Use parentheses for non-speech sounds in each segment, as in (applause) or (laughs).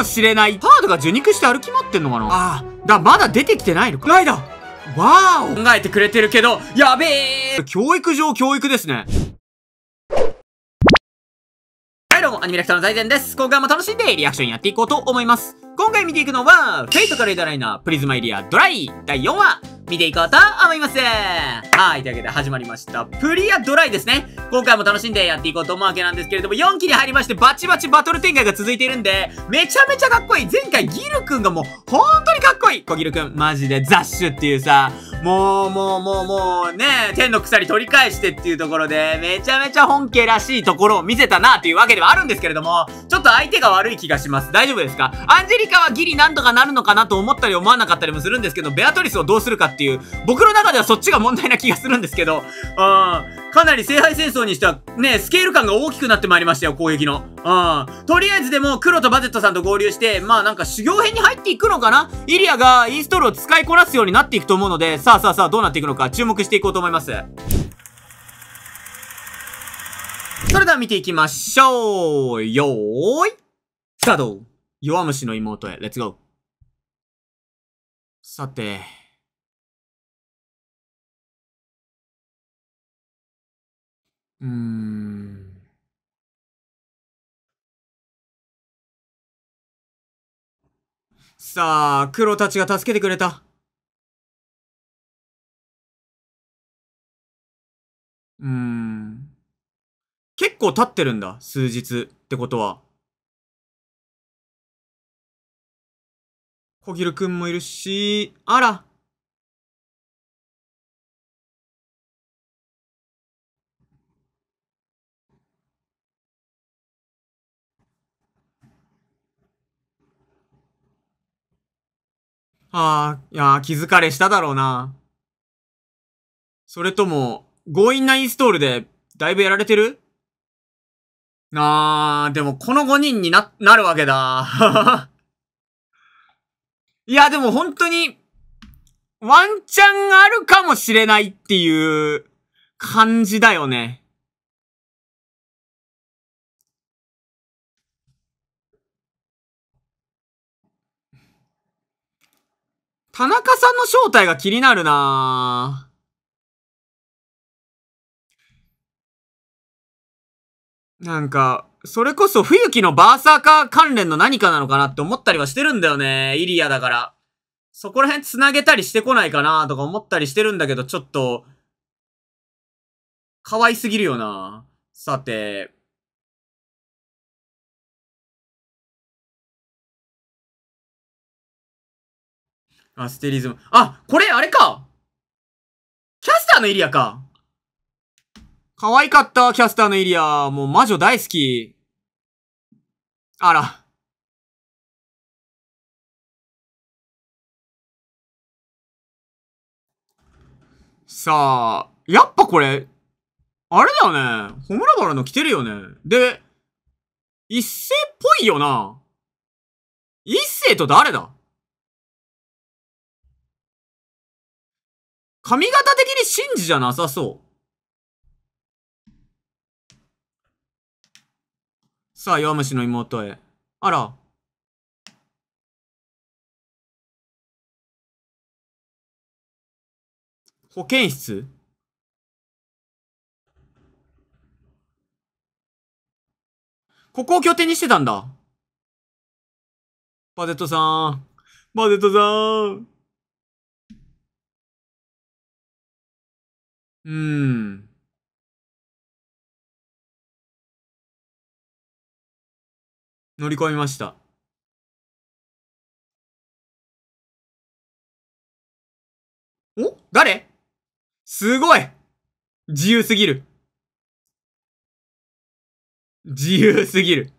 もしれないハードが受肉して歩き回ってんのかなああだまだ出てきてないのかライダーわーお考えてくれてるけどやべえ教育上教育ですねはいどうもアニメラクターの財前です今回も楽しんでリアクションやっていこうと思います今回見ていくのは、フェイトからエダライナー、プリズマエリア、ドライ、第4話、見ていこうと思います。はい、というわけで始まりました。プリアドライですね。今回も楽しんでやっていこうと思うわけなんですけれども、4期に入りましてバチバチバトル展開が続いているんで、めちゃめちゃかっこいい。前回ギルくんがもう、本当にかっこいい。小ギルくん、マジで雑種っていうさ、もう、もう、もう、もう、ね、天の鎖取り返してっていうところで、めちゃめちゃ本家らしいところを見せたなというわけではあるんですけれども、ちょっと相手が悪い気がします。大丈夫ですかアンジェリカはギリなんとかなるのかなと思ったり思わなかったりもするんですけど、ベアトリスをどうするかってっていう、僕の中ではそっちが問題な気がするんですけど、ん。かなり聖杯戦争にしては、ね、スケール感が大きくなってまいりましたよ、攻撃の。うん。とりあえずでも、黒とバゼットさんと合流して、まあなんか修行編に入っていくのかなイリアがインストールを使いこなすようになっていくと思うので、さあさあさあどうなっていくのか注目していこうと思います。それでは見ていきましょう。よーい。スタート弱虫の妹へ、レッツゴー。さて。うーん。さあ、黒たちが助けてくれた。うーん。結構経ってるんだ、数日ってことは。小昼くんもいるし、あら、ああ、いや気疲れしただろうな。それとも、強引なインストールで、だいぶやられてるあー、でもこの5人にな、なるわけだ。(laughs) いや、でも本当に、ワンチャンあるかもしれないっていう感じだよね。田中さんの正体が気になるななんか、それこそ冬木のバーサーカー関連の何かなのかなって思ったりはしてるんだよね。イリアだから。そこら辺繋げたりしてこないかなとか思ったりしてるんだけど、ちょっと、可愛すぎるよな。さて、アステリズム。あ、これ、あれかキャスターのエリアか可愛かった、キャスターのエリア。もう魔女大好き。あら。さあ、やっぱこれ、あれだよね。ホムラバラの来てるよね。で、一世っぽいよな。一世と誰だ髪型的にシンジじゃなさそう。さあ、弱虫の妹へ。あら。保健室ここを拠点にしてたんだ。バゼットさん。バゼットさん。うん。乗り込みました。お誰すごい自由すぎる。自由すぎる。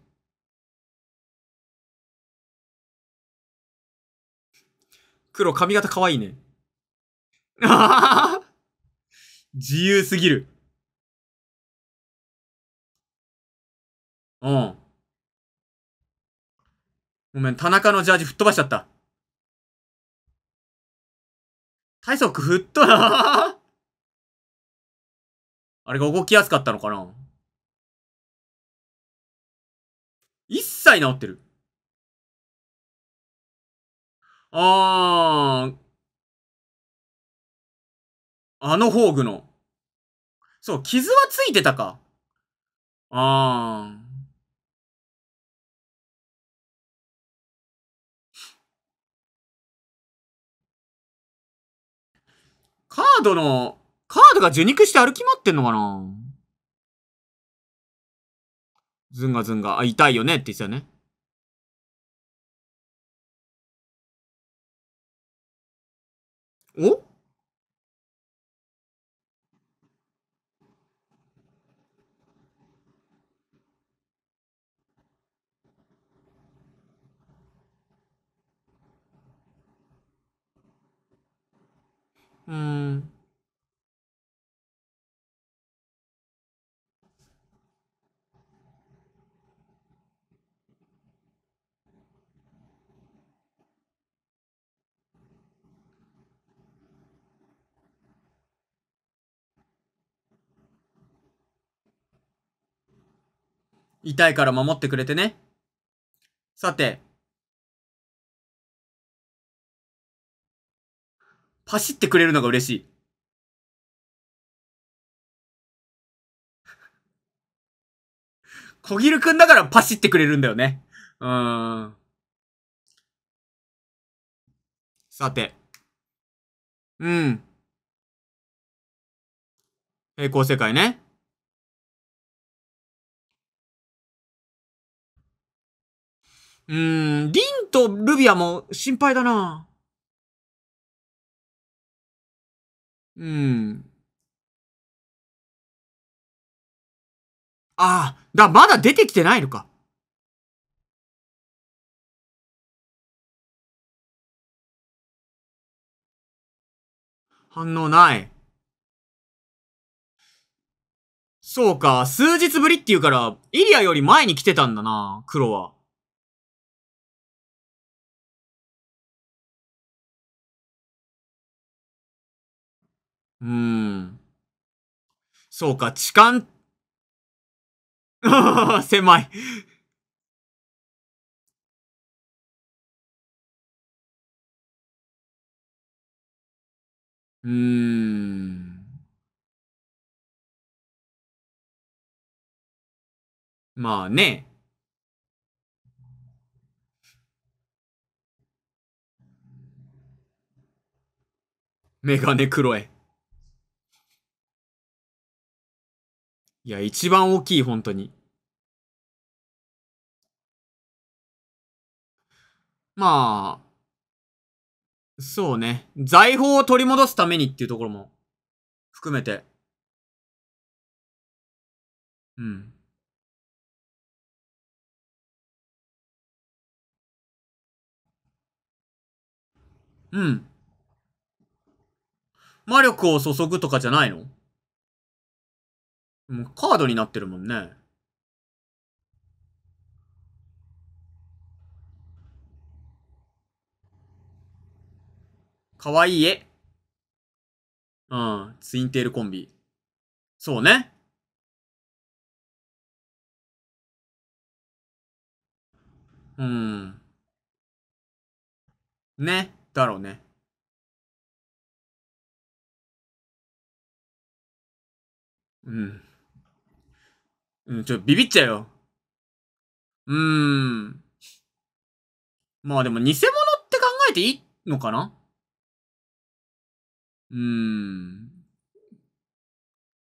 黒、髪型かわいいね。あはは自由すぎる。うん。ごめん、田中のジャージ吹っ飛ばしちゃった。体側吹っ飛ば (laughs) あれが動きやすかったのかな一切治ってる。あー、あの宝具の。そう、傷はついてたか。あー。カードの、カードが受肉して歩き回ってんのかなズンガズンガ。あ、痛いよねって言ってたね。お痛いから守ってくれてね。さて。パシってくれるのが嬉しい。(laughs) 小ギルくんだからパシってくれるんだよね。うーん。さて。うん。平行世界ね。うーん、リンとルビアも心配だな。うん。ああ、だ、まだ出てきてないのか。反応ない。そうか、数日ぶりって言うから、イリアより前に来てたんだな、黒は。うーん。そうか、痴漢。(laughs) 狭いうーん。まあね。メガネクロエ。や、一番大きい、本当に。まあ、そうね。財宝を取り戻すためにっていうところも含めて。うん。うん。魔力を注ぐとかじゃないのもうカードになってるもんね。かわいい絵。うん。ツインテールコンビ。そうね。うん。ね。だろうね。うん。うん、ちょ、ビビっちゃうよ。うーん。まあでも、偽物って考えていいのかなうーん。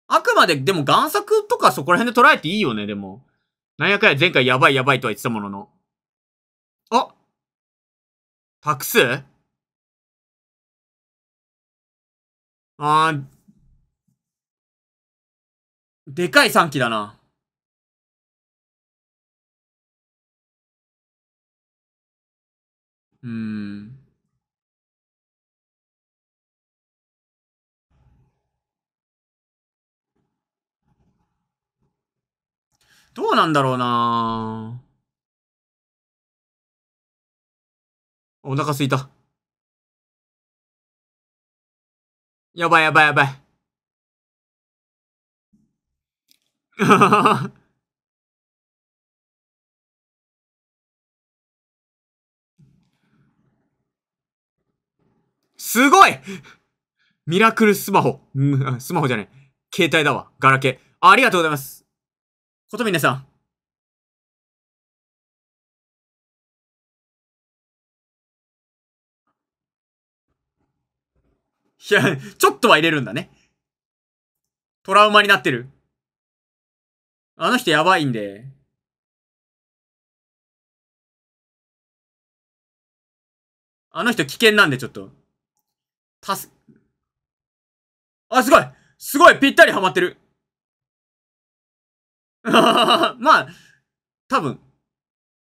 あくまで、でも、贋作とかそこら辺で捉えていいよね、でも。なんやかんや前回やばいやばいとは言ってたものの。あクスあー。でかい3機だな。うん。どうなんだろうなお腹すいた。やばいやばいやばい。(laughs) すごいミラクルスマホ。うん、スマホじゃねえ。携帯だわ。ガラケー。ありがとうございます。ことみなさん。いや、ちょっとは入れるんだね。トラウマになってる。あの人やばいんで。あの人危険なんでちょっと。たす、あ、すごいすごいぴったりハマってる (laughs) まあ、多分。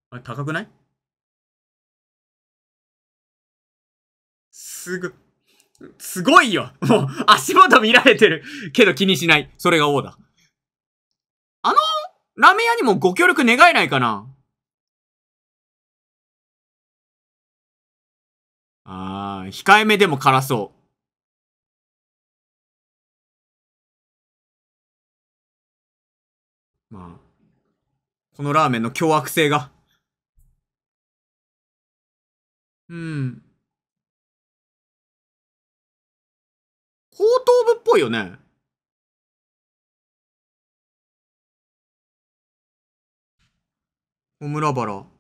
あれ、高くないすぐ、すごいよもう、足元見られてるけど気にしない。それが王だ。あの、ラーメン屋にもご協力願えないかなああ、控えめでも辛そう。まあ、このラーメンの凶悪性が。うん。後頭部っぽいよね。小村原。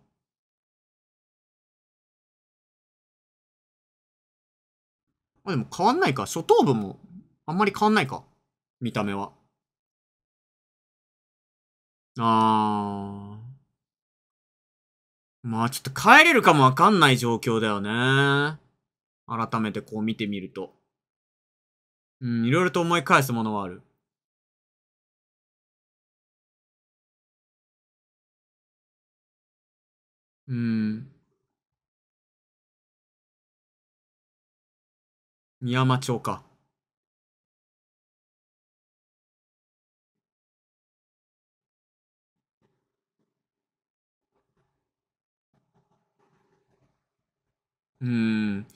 あ、でも変わんないか。初等部もあんまり変わんないか。見た目は。あー。まあちょっと帰れるかもわかんない状況だよね。改めてこう見てみると。うん、いろいろと思い返すものはある。うん。美山町か。うーん。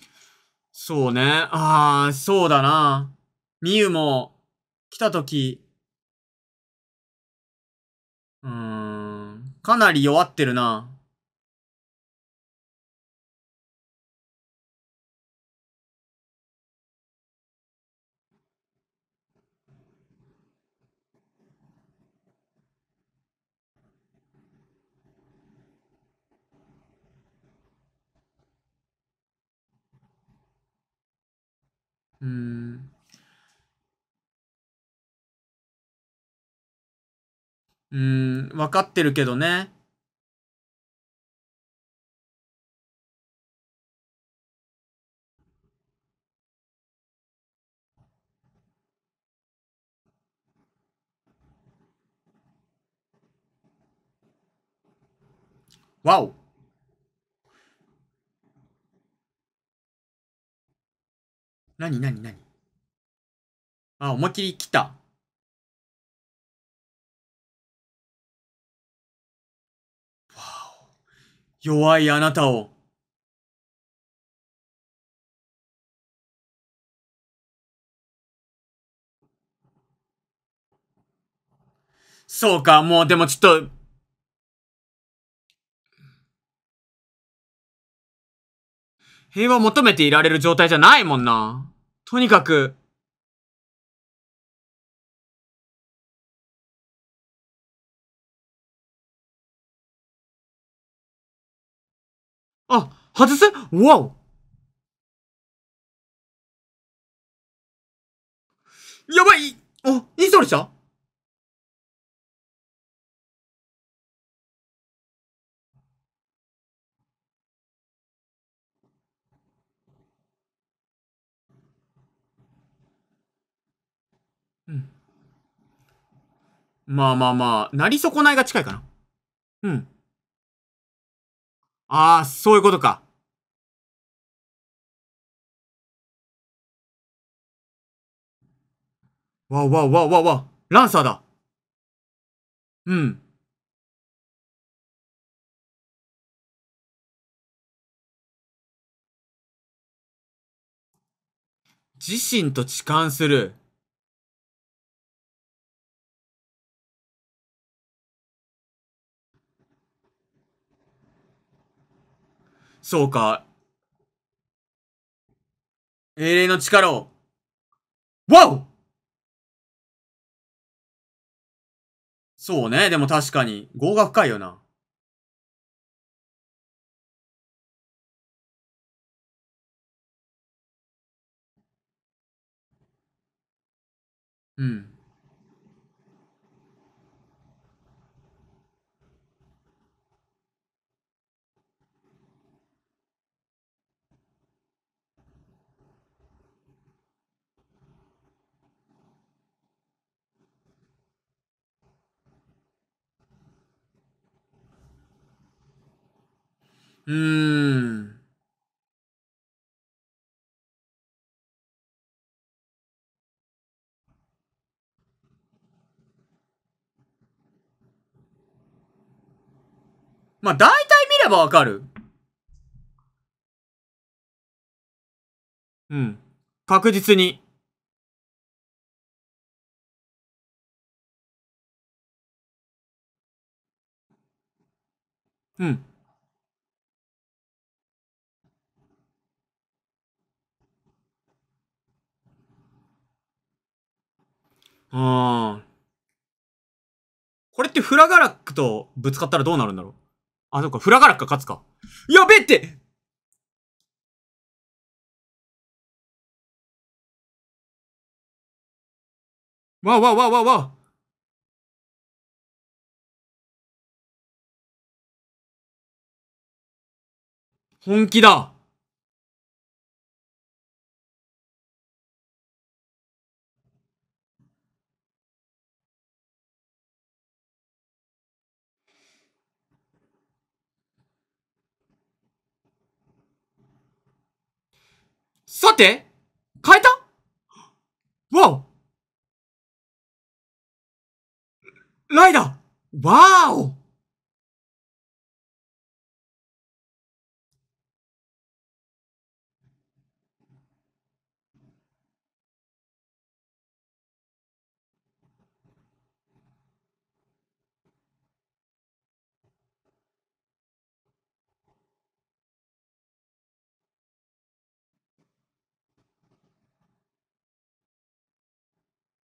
そうね。ああ、そうだな。みゆも、来たとき、うーん、かなり弱ってるな。うん。うん、分かってるけどね。わおなになになにあ、思いっきり来た。弱いあなたを。そうか、もうでもちょっと。平和を求めていられる状態じゃないもんな。とにかく、あ、外すわおやばいあ、インストールしたまあまあまあ、なり損ないが近いかな。うん。ああ、そういうことか。わわわわわ、ランサーだ。うん。自身と痴漢する。そうか。英霊の力を。わおそうね。でも確かに。合が深いよな。うん。うーん。まあ、大体見ればわかる。うん。確実に。うん。うん。これってフラガラックとぶつかったらどうなるんだろうあ、そっか、フラガラックが勝つか。やべえってわわわわわ本気ださて変えたわおライダーわーお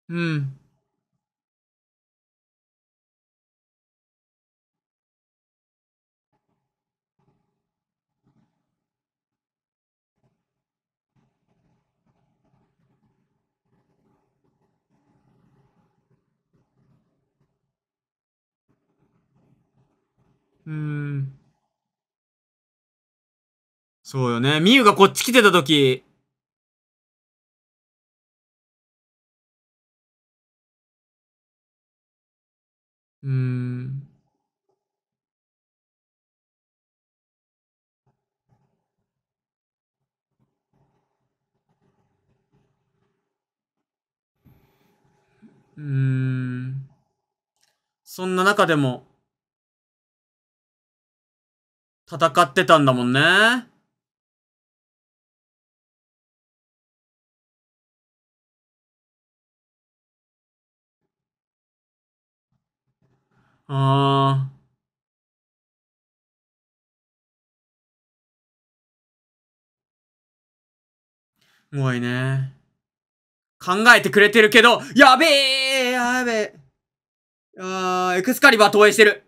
うん。うーん。そうよね。みゆがこっち来てた時うん。うん。そんな中でも、戦ってたんだもんね。あー。すごいね。考えてくれてるけど、やべえやべえ。あー、エクスカリバー投影してる。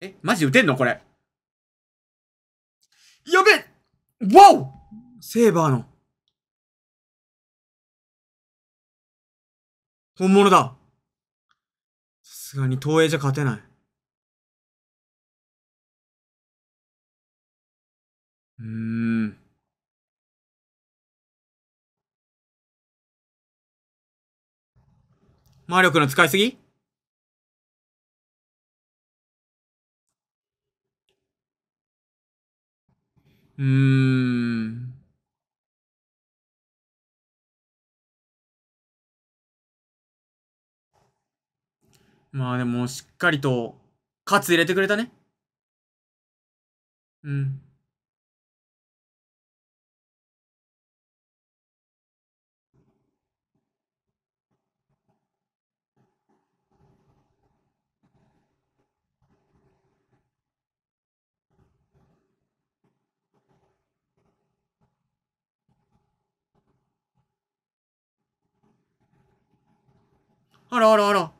え、マジ打てんのこれ。やべえわおセーバーの。本物ださすがに東映じゃ勝てない。うーん。魔力の使いすぎうーん。まあでも、しっかりと、カツ入れてくれたね。うん。あらあらあら。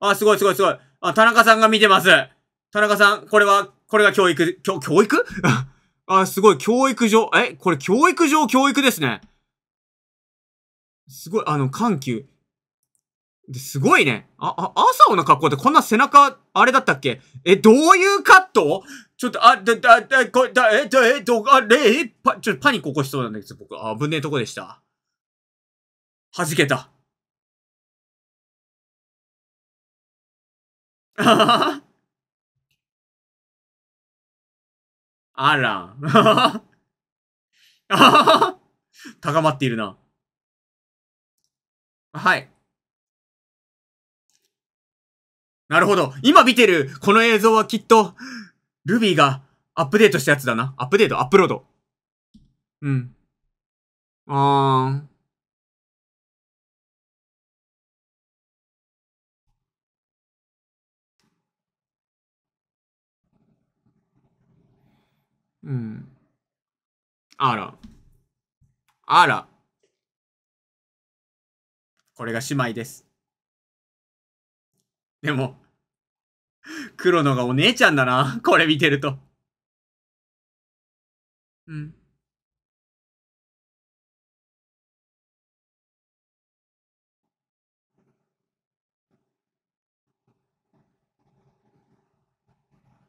あ、すごいすごいすごい。あ、田中さんが見てます。田中さん、これは、これが教育、教、教育 (laughs) あ、すごい、教育上、え、これ教育上教育ですね。すごい、あの、緩急。すごいね。あ、あ、朝尾の格好ってこんな背中、あれだったっけえ、どういうカットちょっと、あ、だ、だ、だ、これ、だ、え、だ、え、ど、あ、れ、え、パ、ちょっとパニック起こしそうなんだけど、僕、あぶねえとこでした。弾けた。(laughs) あら。(laughs) 高まっているな。はい。なるほど。今見てる、この映像はきっと、ルビーがアップデートしたやつだな。アップデートアップロード。うん。あー。うん。あら。あら。これが姉妹です。でも、黒のがお姉ちゃんだな。これ見てると。うん。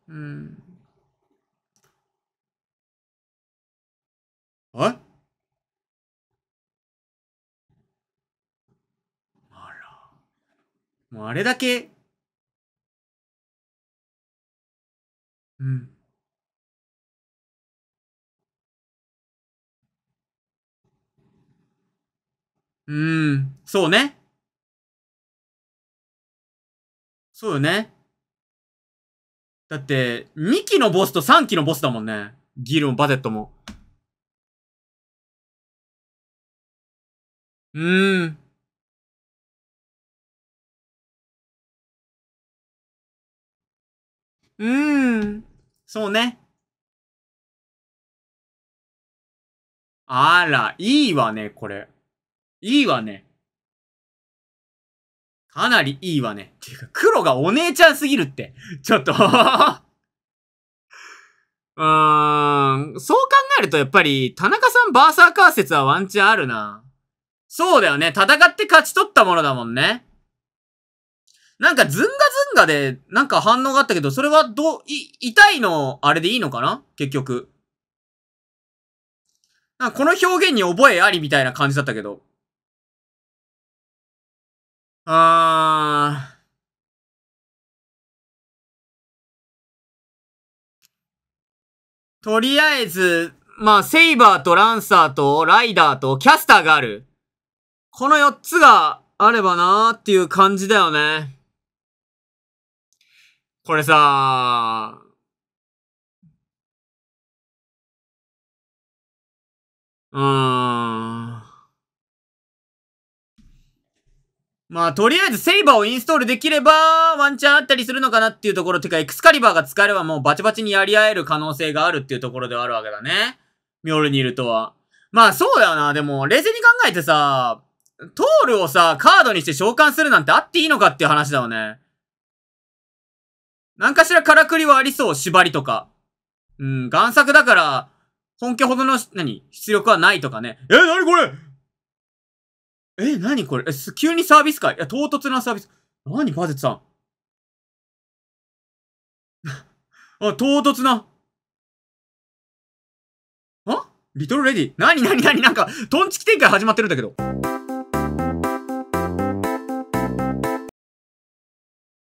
うん。もうあれだけ、うん。うーん、そうね。そうよね。だって、2期のボスと3期のボスだもんね。ギルもバゼットも。うーん。うん。そうね。あら、いいわね、これ。いいわね。かなりいいわね。ていうか、黒がお姉ちゃんすぎるって。ちょっと (laughs) うーん。そう考えるとやっぱり、田中さんバーサーカー説はワンチャンあるな。そうだよね。戦って勝ち取ったものだもんね。なんかずんがずんがで、なんか反応があったけど、それはどう、い、痛いの、あれでいいのかな結局。なんかこの表現に覚えありみたいな感じだったけど。あー。とりあえず、まあ、セイバーとランサーとライダーとキャスターがある。この4つがあればなーっていう感じだよね。これさ、うーん。まあ、とりあえずセイバーをインストールできれば、ワンチャンあったりするのかなっていうところ。てか、エクスカリバーが使えればもうバチバチにやり合える可能性があるっていうところではあるわけだね。ミョルニルとは。まあ、そうだよな。でも、冷静に考えてさ、トールをさ、カードにして召喚するなんてあっていいのかっていう話だよね。何かしらからくりはありそう、縛りとか。うん、贋作だから、本家ほどの、何出力はないとかね。え、なにこれえ、なにこれえ、急にサービスかいや、唐突なサービス。なに、バゼツさん。(laughs) あ、唐突な。あリトルレディ。なになになになんか、トンチキ展開始まってるんだけど。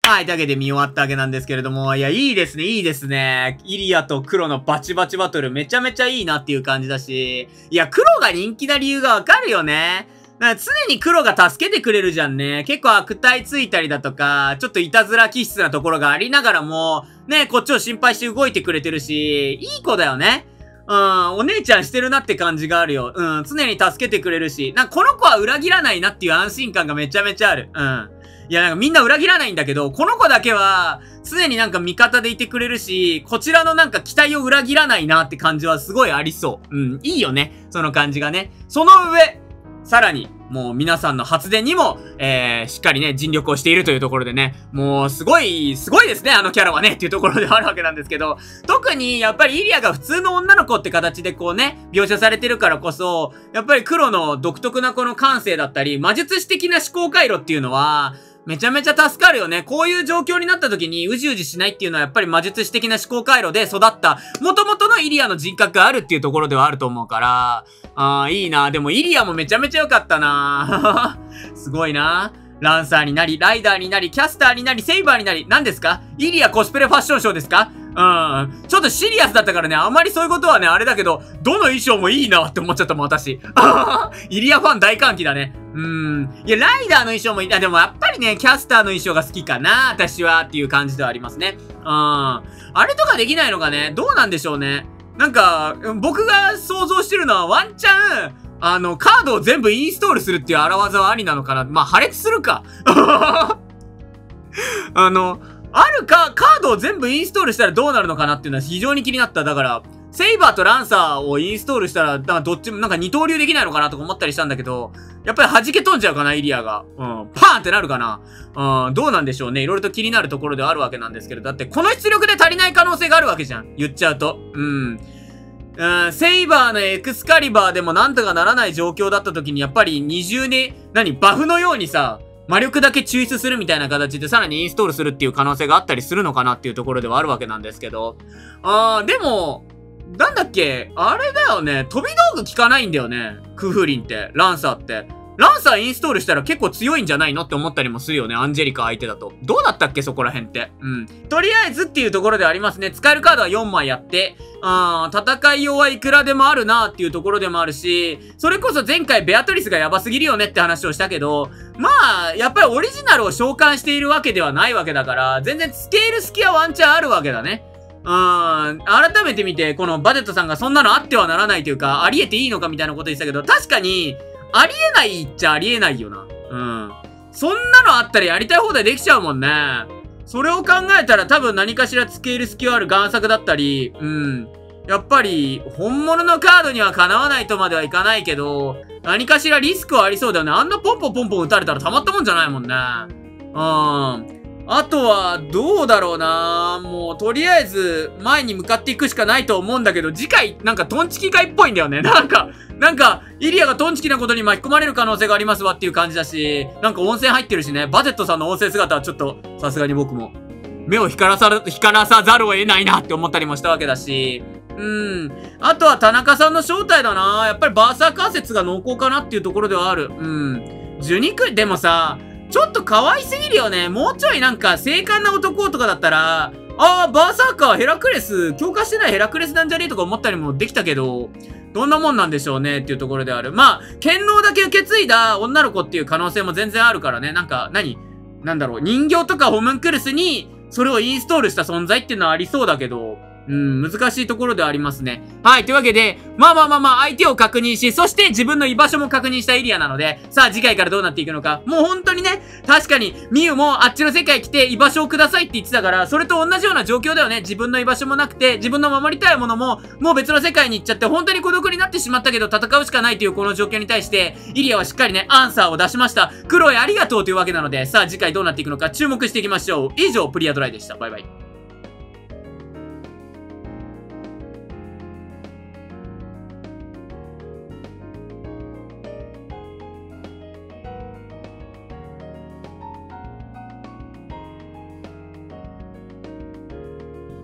はい、というわけで見終わったわけなんですけれども、いや、いいですね、いいですね。イリアと黒のバチバチバトル、めちゃめちゃいいなっていう感じだし、いや、黒が人気な理由がわかるよね。だから常に黒が助けてくれるじゃんね。結構悪態ついたりだとか、ちょっといたずら気質なところがありながらも、ね、こっちを心配して動いてくれてるし、いい子だよね。うん、お姉ちゃんしてるなって感じがあるよ。うん、常に助けてくれるし、なんかこの子は裏切らないなっていう安心感がめちゃめちゃある。うん。いや、なんかみんな裏切らないんだけど、この子だけは、常になんか味方でいてくれるし、こちらのなんか期待を裏切らないなって感じはすごいありそう。うん、いいよね。その感じがね。その上、さらに、もう皆さんの発電にも、えー、しっかりね、尽力をしているというところでね、もうすごい、すごいですね、あのキャラはね、っていうところではあるわけなんですけど、特にやっぱりイリアが普通の女の子って形でこうね、描写されてるからこそ、やっぱり黒の独特なこの感性だったり、魔術師的な思考回路っていうのは、めちゃめちゃ助かるよね。こういう状況になった時に、うじうじしないっていうのはやっぱり魔術師的な思考回路で育った、元々のイリアの人格があるっていうところではあると思うから、あー、いいな。でもイリアもめちゃめちゃ良かったな (laughs) すごいな。ランサーになり、ライダーになり、キャスターになり、セイバーになり、何ですかイリアコスプレファッションショーですかうん。ちょっとシリアスだったからね、あまりそういうことはね、あれだけど、どの衣装もいいなって思っちゃったもん、私。(laughs) イリアファン大歓喜だね。うん。いや、ライダーの衣装もいい。あ、でもやっぱりね、キャスターの衣装が好きかな、私は、っていう感じではありますね。うん。あれとかできないのかね、どうなんでしょうね。なんか、僕が想像してるのは、ワンチャン、あの、カードを全部インストールするっていう荒技はありなのかな。まあ、破裂するか。(laughs) あの、あるか、カードを全部インストールしたらどうなるのかなっていうのは非常に気になった。だから、セイバーとランサーをインストールしたら、だからどっちも、なんか二刀流できないのかなとか思ったりしたんだけど、やっぱり弾け飛んじゃうかな、エリアが。うん。パーンってなるかな。うん。どうなんでしょうね。いろいろと気になるところではあるわけなんですけど、だってこの出力で足りない可能性があるわけじゃん。言っちゃうと。うん。うん、セイバーのエクスカリバーでもなんとかならない状況だった時に、やっぱり二重に、何、バフのようにさ、魔力だけ抽出するみたいな形でさらにインストールするっていう可能性があったりするのかなっていうところではあるわけなんですけど。あー、でも、なんだっけあれだよね。飛び道具効かないんだよね。クフリンって。ランサーって。ランサーインストールしたら結構強いんじゃないのって思ったりもするよね。アンジェリカ相手だと。どうだったっけそこら辺って。うん。とりあえずっていうところでありますね。使えるカードは4枚やって、あー戦いようはいくらでもあるなっていうところでもあるし、それこそ前回ベアトリスがやばすぎるよねって話をしたけど、まあ、やっぱりオリジナルを召喚しているわけではないわけだから、全然スケール隙きはワンチャンあるわけだね。うん、改めて見て、このバデットさんがそんなのあってはならないというか、ありえていいのかみたいなこと言ってたけど、確かに、ありえないっちゃありえないよな。うん。そんなのあったらやりたい放題できちゃうもんね。それを考えたら多分何かしら付け入る隙はある贋作だったり、うん。やっぱり、本物のカードにはかなわないとまではいかないけど、何かしらリスクはありそうだよね。あんなポンポンポンポン打たれたらたまったもんじゃないもんね。うん。あとは、どうだろうなもう、とりあえず、前に向かっていくしかないと思うんだけど、次回、なんか、トンチキ会っぽいんだよね。なんか、なんか、イリアがトンチキなことに巻き込まれる可能性がありますわっていう感じだし、なんか温泉入ってるしね、バゼットさんの温泉姿はちょっと、さすがに僕も、目を光らさ、光らさざるを得ないなって思ったりもしたわけだし、うん。あとは田中さんの正体だなやっぱりバーサー関節が濃厚かなっていうところではある。うん。受肉でもさ、ちょっと可愛すぎるよね。もうちょいなんか、精悍な男とかだったら、ああ、バーサーカー、ヘラクレス、強化してないヘラクレスなんじゃねえとか思ったりもできたけど、どんなもんなんでしょうねっていうところである。まあ、剣能だけ受け継いだ女の子っていう可能性も全然あるからね。なんか何、何なんだろう、人形とかホムンクルスに、それをインストールした存在っていうのはありそうだけど、うん、難しいところではありますね。はい、というわけで、まあまあまあまあ、相手を確認し、そして自分の居場所も確認したエリアなので、さあ次回からどうなっていくのか。もう本当にね、確かに、ミユもあっちの世界来て居場所をくださいって言ってたから、それと同じような状況だよね。自分の居場所もなくて、自分の守りたいものも、もう別の世界に行っちゃって、本当に孤独になってしまったけど、戦うしかないというこの状況に対して、イリアはしっかりね、アンサーを出しました。クロエありがとうというわけなので、さあ次回どうなっていくのか注目していきましょう。以上、プリアドライでした。バイバイ。